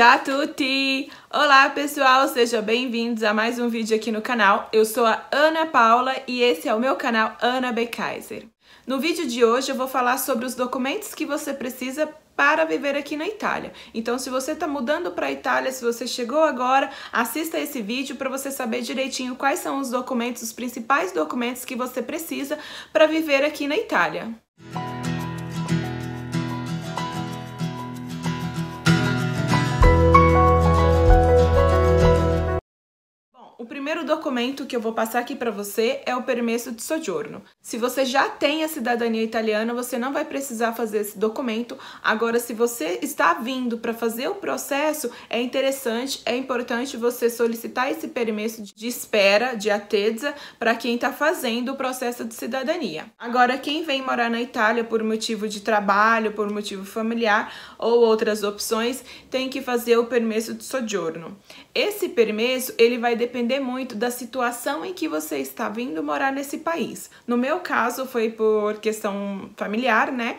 a tutti! Olá pessoal, sejam bem-vindos a mais um vídeo aqui no canal. Eu sou a Ana Paula e esse é o meu canal Ana B. Kaiser. No vídeo de hoje eu vou falar sobre os documentos que você precisa para viver aqui na Itália. Então, se você está mudando para a Itália, se você chegou agora, assista esse vídeo para você saber direitinho quais são os documentos, os principais documentos que você precisa para viver aqui na Itália. Música primeiro documento que eu vou passar aqui para você é o permesso de soggiorno. Se você já tem a cidadania italiana, você não vai precisar fazer esse documento. Agora, se você está vindo para fazer o processo, é interessante, é importante você solicitar esse permesso de espera, de atesa, para quem está fazendo o processo de cidadania. Agora, quem vem morar na Itália por motivo de trabalho, por motivo familiar ou outras opções, tem que fazer o permesso de soggiorno. Esse permesso, ele vai depender muito muito da situação em que você está vindo morar nesse país. No meu caso, foi por questão familiar, né?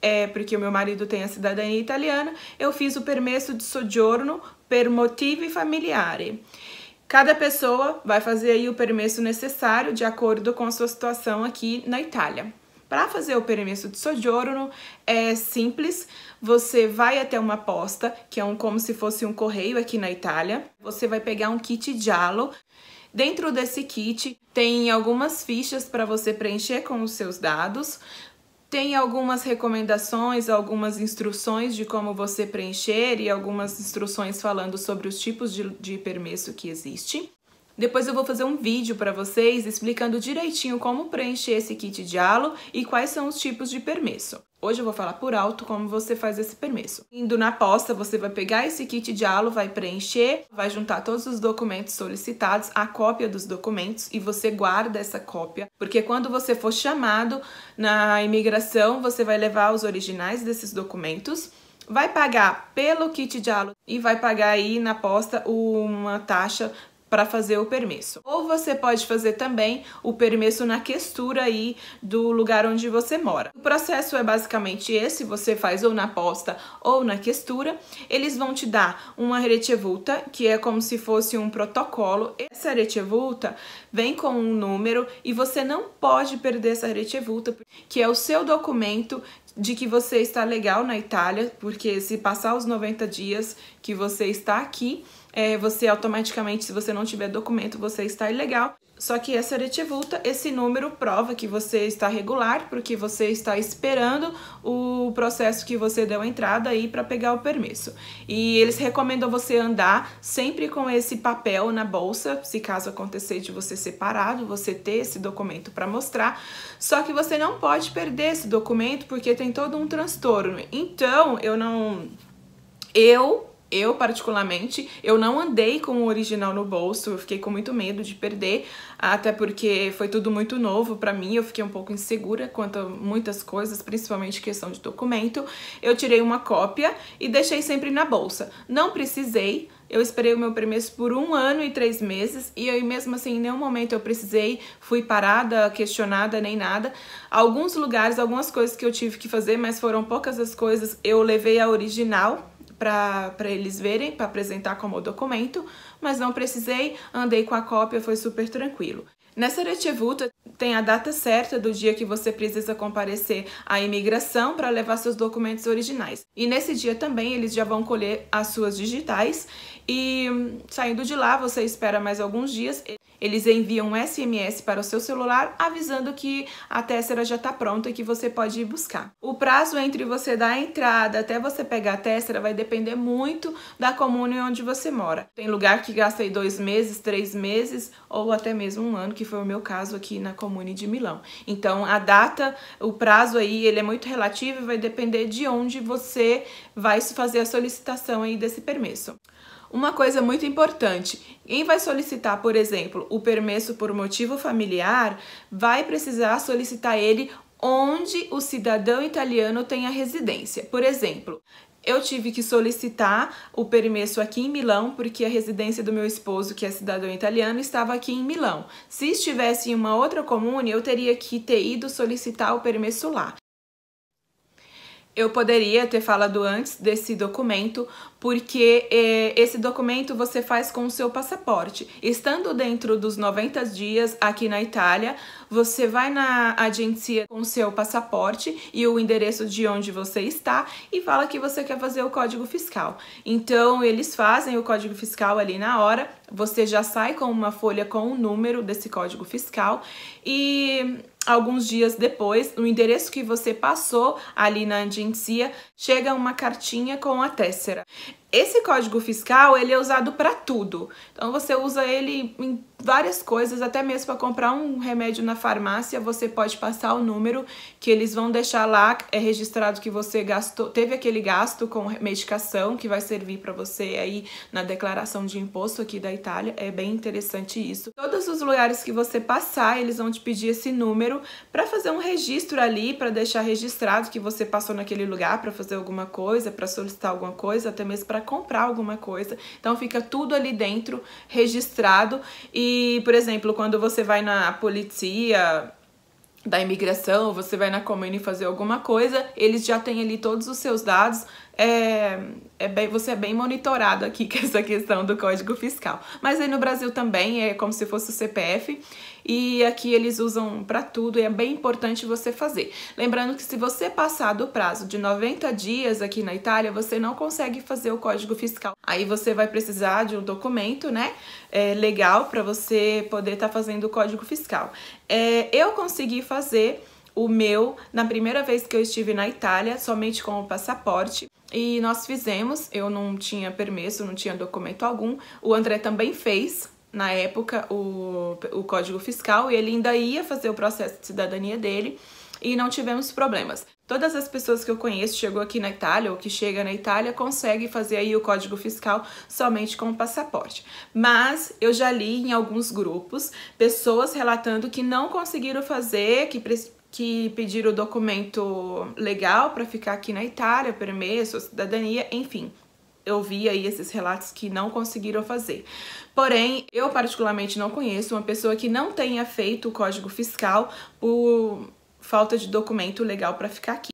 É porque o meu marido tem a cidadania italiana, eu fiz o permesso de soggiorno per motivi familiari. Cada pessoa vai fazer aí o permesso necessário de acordo com a sua situação aqui na Itália. Para fazer o permesso de soggiorno é simples, você vai até uma posta, que é um como se fosse um correio aqui na Itália, você vai pegar um kit giallo, dentro desse kit tem algumas fichas para você preencher com os seus dados, tem algumas recomendações, algumas instruções de como você preencher e algumas instruções falando sobre os tipos de, de permesso que existe. Depois eu vou fazer um vídeo para vocês explicando direitinho como preencher esse kit de halo e quais são os tipos de permesso. Hoje eu vou falar por alto como você faz esse permesso. Indo na posta, você vai pegar esse kit de halo, vai preencher, vai juntar todos os documentos solicitados, a cópia dos documentos e você guarda essa cópia, porque quando você for chamado na imigração, você vai levar os originais desses documentos vai pagar pelo kit de aula e vai pagar aí na posta uma taxa para fazer o permesso. Ou você pode fazer também o permesso na questura aí do lugar onde você mora. O processo é basicamente esse, você faz ou na posta ou na questura. Eles vão te dar uma retevulta, que é como se fosse um protocolo. Essa retevulta vem com um número e você não pode perder essa retevulta, que é o seu documento de que você está legal na Itália, porque se passar os 90 dias que você está aqui, é, você automaticamente, se você não tiver documento, você está ilegal. Só que essa aretivulta, esse número prova que você está regular, porque você está esperando o processo que você deu entrada aí para pegar o permisso. E eles recomendam você andar sempre com esse papel na bolsa, se caso acontecer de você separado, você ter esse documento para mostrar. Só que você não pode perder esse documento porque tem todo um transtorno. Então, eu não eu eu, particularmente, eu não andei com o original no bolso, eu fiquei com muito medo de perder, até porque foi tudo muito novo para mim, eu fiquei um pouco insegura quanto a muitas coisas, principalmente questão de documento. Eu tirei uma cópia e deixei sempre na bolsa. Não precisei, eu esperei o meu permesso por um ano e três meses e aí mesmo assim em nenhum momento eu precisei, fui parada, questionada nem nada. Alguns lugares, algumas coisas que eu tive que fazer, mas foram poucas as coisas, eu levei a original para eles verem, para apresentar como documento, mas não precisei, andei com a cópia, foi super tranquilo. Nessa Retivuta tem a data certa do dia que você precisa comparecer à imigração para levar seus documentos originais. E nesse dia também eles já vão colher as suas digitais e hum, saindo de lá você espera mais alguns dias eles enviam um SMS para o seu celular avisando que a tessera já está pronta e que você pode ir buscar. O prazo entre você dar a entrada até você pegar a tessera vai depender muito da comuna onde você mora. Tem lugar que gasta aí dois meses, três meses ou até mesmo um ano, que foi o meu caso aqui na comune de Milão. Então a data, o prazo aí, ele é muito relativo e vai depender de onde você vai fazer a solicitação aí desse permesso. Uma coisa muito importante: quem vai solicitar, por exemplo, o permesso por motivo familiar, vai precisar solicitar ele onde o cidadão italiano tem a residência. Por exemplo, eu tive que solicitar o permesso aqui em Milão, porque a residência do meu esposo, que é cidadão italiano, estava aqui em Milão. Se estivesse em uma outra comune, eu teria que ter ido solicitar o permesso lá eu poderia ter falado antes desse documento, porque eh, esse documento você faz com o seu passaporte. Estando dentro dos 90 dias aqui na Itália, você vai na agência com o seu passaporte e o endereço de onde você está e fala que você quer fazer o código fiscal. Então, eles fazem o código fiscal ali na hora, você já sai com uma folha com o número desse código fiscal e alguns dias depois, no endereço que você passou ali na agência, chega uma cartinha com a tessera. Esse código fiscal, ele é usado para tudo. Então você usa ele em várias coisas, até mesmo para comprar um remédio na farmácia, você pode passar o número que eles vão deixar lá, é registrado que você gastou, teve aquele gasto com medicação que vai servir para você aí na declaração de imposto aqui da Itália. É bem interessante isso. Todos os lugares que você passar, eles vão te pedir esse número para fazer um registro ali, para deixar registrado que você passou naquele lugar para fazer alguma coisa, para solicitar alguma coisa, até mesmo para para comprar alguma coisa. Então fica tudo ali dentro registrado e, por exemplo, quando você vai na polícia, da imigração, você vai na Comune fazer alguma coisa, eles já têm ali todos os seus dados, é, é bem, você é bem monitorado aqui com essa questão do código fiscal. Mas aí no Brasil também é como se fosse o CPF e aqui eles usam para tudo e é bem importante você fazer. Lembrando que se você passar do prazo de 90 dias aqui na Itália, você não consegue fazer o código fiscal. Aí você vai precisar de um documento, né, é, legal para você poder estar tá fazendo o código fiscal. É, eu consegui fazer o meu na primeira vez que eu estive na Itália, somente com o passaporte. E nós fizemos, eu não tinha permesso, não tinha documento algum. O André também fez, na época, o, o Código Fiscal e ele ainda ia fazer o processo de cidadania dele e não tivemos problemas. Todas as pessoas que eu conheço chegou aqui na Itália ou que chega na Itália consegue fazer aí o código fiscal somente com o passaporte. Mas eu já li em alguns grupos pessoas relatando que não conseguiram fazer, que que pediram o documento legal para ficar aqui na Itália, permesso, cidadania, enfim. Eu vi aí esses relatos que não conseguiram fazer. Porém, eu particularmente não conheço uma pessoa que não tenha feito o código fiscal por falta de documento legal para ficar aqui.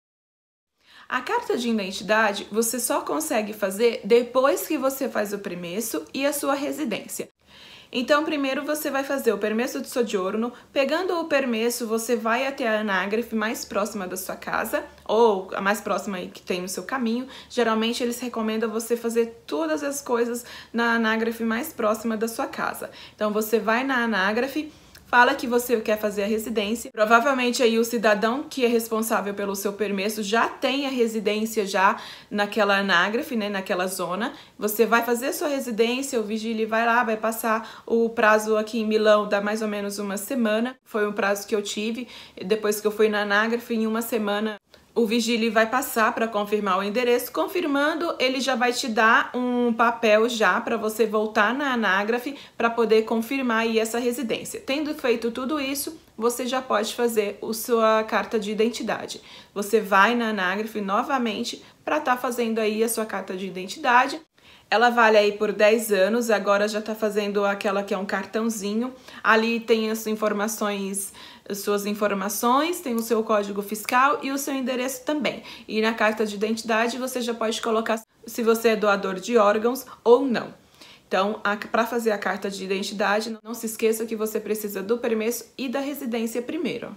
A carta de identidade você só consegue fazer depois que você faz o premesso e a sua residência. Então, primeiro você vai fazer o permesso de sojourno. Pegando o permesso, você vai até a anágrafe mais próxima da sua casa, ou a mais próxima que tem no seu caminho. Geralmente, eles recomendam você fazer todas as coisas na anágrafe mais próxima da sua casa. Então, você vai na anágrafe fala que você quer fazer a residência. Provavelmente aí o cidadão que é responsável pelo seu permesso já tem a residência já naquela anágrafe, né, naquela zona. Você vai fazer sua residência, o vigile vai lá, vai passar o prazo aqui em Milão, dá mais ou menos uma semana. Foi um prazo que eu tive, depois que eu fui na anágrafe, em uma semana o vigile vai passar para confirmar o endereço. Confirmando, ele já vai te dar um papel já para você voltar na anágrafe para poder confirmar aí essa residência. Tendo feito tudo isso, você já pode fazer a sua carta de identidade. Você vai na anágrafe novamente para estar tá fazendo aí a sua carta de identidade. Ela vale aí por 10 anos, agora já está fazendo aquela que é um cartãozinho. Ali tem as informações suas informações, tem o seu código fiscal e o seu endereço também. E na carta de identidade você já pode colocar se você é doador de órgãos ou não. Então, para fazer a carta de identidade, não se esqueça que você precisa do permesso e da residência primeiro.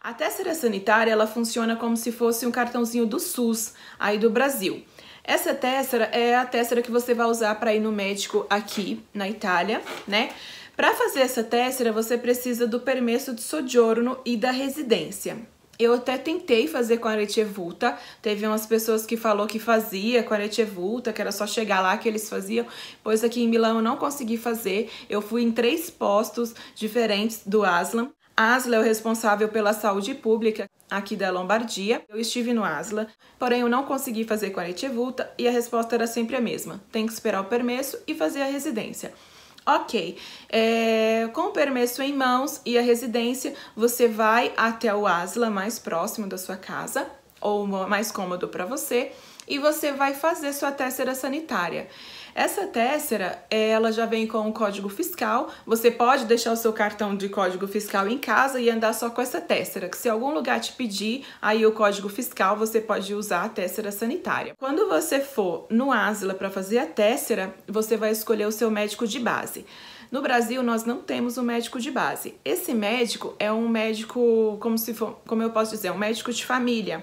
A tessera sanitária ela funciona como se fosse um cartãozinho do SUS aí do Brasil. Essa tessera é a tessera que você vai usar para ir no médico aqui na Itália, né? Para fazer essa tessera, você precisa do permesso de soggiorno e da residência. Eu até tentei fazer com a Aretievulta, teve umas pessoas que falou que fazia com a Aretievulta, que era só chegar lá que eles faziam, pois aqui em Milão eu não consegui fazer, eu fui em três postos diferentes do Aslan. Asla é o responsável pela saúde pública aqui da Lombardia. Eu estive no Asla, porém eu não consegui fazer com a e a resposta era sempre a mesma. Tem que esperar o permesso e fazer a residência. Ok, é, com o permesso em mãos e a residência, você vai até o asla mais próximo da sua casa ou mais cômodo para você e você vai fazer sua tessera sanitária. Essa Tessera, ela já vem com o código fiscal. Você pode deixar o seu cartão de código fiscal em casa e andar só com essa Tessera, que se algum lugar te pedir aí o código fiscal, você pode usar a Tessera sanitária. Quando você for no Asila para fazer a Tessera, você vai escolher o seu médico de base. No Brasil, nós não temos um médico de base. Esse médico é um médico, como se for, como eu posso dizer, um médico de família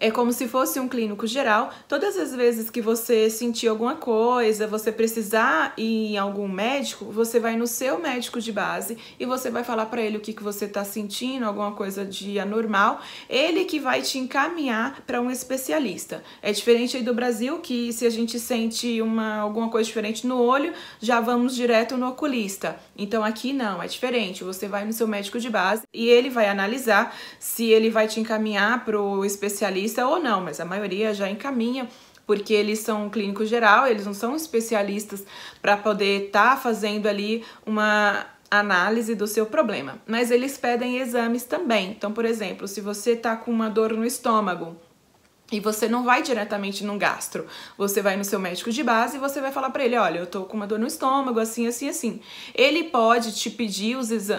é como se fosse um clínico geral. Todas as vezes que você sentir alguma coisa, você precisar ir em algum médico, você vai no seu médico de base e você vai falar para ele o que, que você está sentindo, alguma coisa de anormal. Ele que vai te encaminhar para um especialista. É diferente aí do Brasil, que se a gente sente uma, alguma coisa diferente no olho, já vamos direto no oculista. Então aqui não, é diferente. Você vai no seu médico de base e ele vai analisar se ele vai te encaminhar para o especialista especialista ou não, mas a maioria já encaminha porque eles são um clínico geral, eles não são especialistas para poder estar tá fazendo ali uma análise do seu problema. Mas eles pedem exames também. Então, por exemplo, se você está com uma dor no estômago, e você não vai diretamente no gastro. Você vai no seu médico de base e você vai falar para ele: olha, eu tô com uma dor no estômago, assim, assim, assim. Ele pode te pedir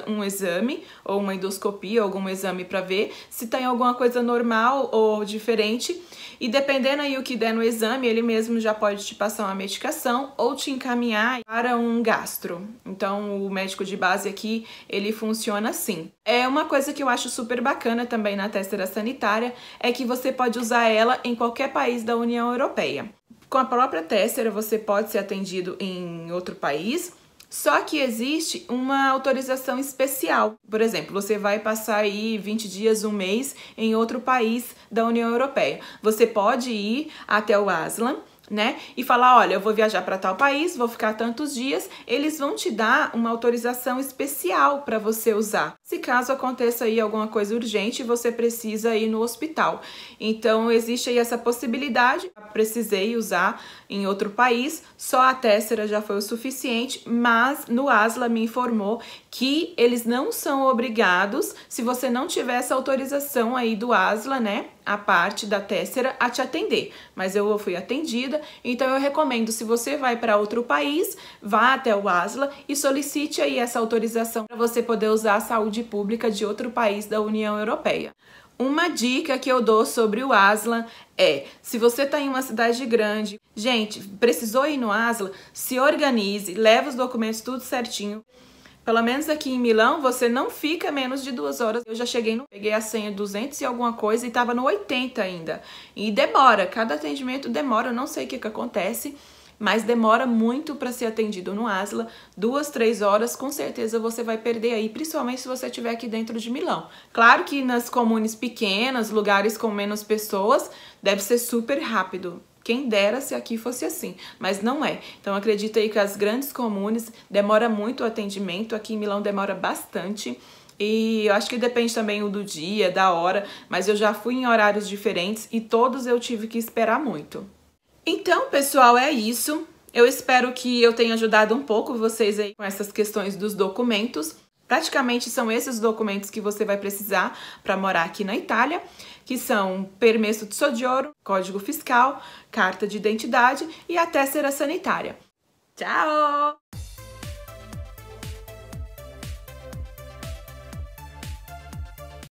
um exame, ou uma endoscopia, algum exame para ver se tem alguma coisa normal ou diferente. E dependendo aí o que der no exame, ele mesmo já pode te passar uma medicação ou te encaminhar para um gastro. Então, o médico de base aqui, ele funciona assim. É uma coisa que eu acho super bacana também na testeira sanitária é que você pode usar ela em qualquer país da União Europeia. Com a própria testeira você pode ser atendido em outro país, só que existe uma autorização especial. Por exemplo, você vai passar aí 20 dias, um mês em outro país da União Europeia. Você pode ir até o Aslan né? E falar, olha, eu vou viajar para tal país, vou ficar tantos dias, eles vão te dar uma autorização especial para você usar. Se caso aconteça aí alguma coisa urgente, você precisa ir no hospital. Então existe aí essa possibilidade. Precisei usar em outro país, só a Tessera já foi o suficiente, mas no Asla me informou que eles não são obrigados, se você não tiver essa autorização aí do ASLA, né, a parte da Tessera, a te atender. Mas eu fui atendida, então eu recomendo, se você vai para outro país, vá até o ASLA e solicite aí essa autorização para você poder usar a saúde pública de outro país da União Europeia. Uma dica que eu dou sobre o Asla é, se você está em uma cidade grande, gente, precisou ir no Asla, se organize, leve os documentos tudo certinho. Pelo menos aqui em Milão, você não fica menos de duas horas. Eu já cheguei, no, peguei a senha 200 e alguma coisa e tava no 80 ainda. E demora, cada atendimento demora, eu não sei o que, que acontece, mas demora muito para ser atendido no Asla. Duas, três horas, com certeza você vai perder aí, principalmente se você estiver aqui dentro de Milão. Claro que nas comunes pequenas, lugares com menos pessoas, deve ser super rápido. Quem dera se aqui fosse assim, mas não é. Então acredita aí que as grandes comunes demora muito o atendimento, aqui em Milão demora bastante. E eu acho que depende também do dia, da hora, mas eu já fui em horários diferentes e todos eu tive que esperar muito. Então, pessoal, é isso. Eu espero que eu tenha ajudado um pouco vocês aí com essas questões dos documentos. Praticamente são esses documentos que você vai precisar para morar aqui na Itália, que são permesso de soggiorno, código fiscal, carta de identidade e a tessera sanitária. Tchau!